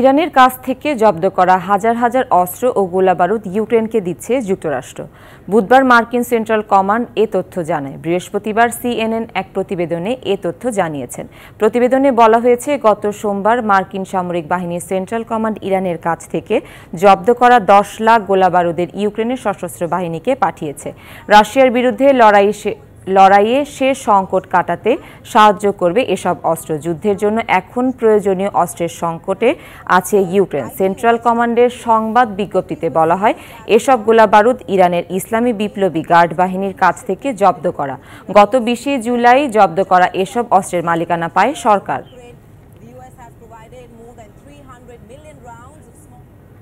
ইরানের কাছ থেকে জব্দ করা হাজার হাজার অস্ত্র ও গোলাবারুদ ইউক্রেনকে দিচ্ছে যুক্তরাষ্ট্র বুধবার মার্কিন সেন্ট্রাল কমান্ড এ তথ্য জানায় বৃহস্পতিবার সিএনএন এক প্রতিবেদনে এ তথ্য জানিয়েছেন প্রতিবেদনে বলা হয়েছে গত সোমবার মার্কিন সামরিক বাহিনীর সেন্ট্রাল কমান্ড ইরানের কাছ থেকে জব্দ করা দশ লাখ গোলাবারুদের ইউক্রেনের সশস্ত্র বাহিনীকে পাঠিয়েছে রাশিয়ার বিরুদ্ধে লড়াই লড়াইয়ে শেষ সংকট কাটাতে সাহায্য করবে এসব অস্ত্র যুদ্ধের জন্য এখন প্রয়োজনীয় অস্ত্রের সংকটে আছে ইউক্রেন সেন্ট্রাল কমান্ডের সংবাদ বিজ্ঞপ্তিতে বলা হয় এসব গোলাবারুদ ইরানের ইসলামী বিপ্লবী গার্ড বাহিনীর কাছ থেকে জব্দ করা গত বিশে জুলাই জব্দ করা এসব অস্ত্রের মালিকানা পায় সরকার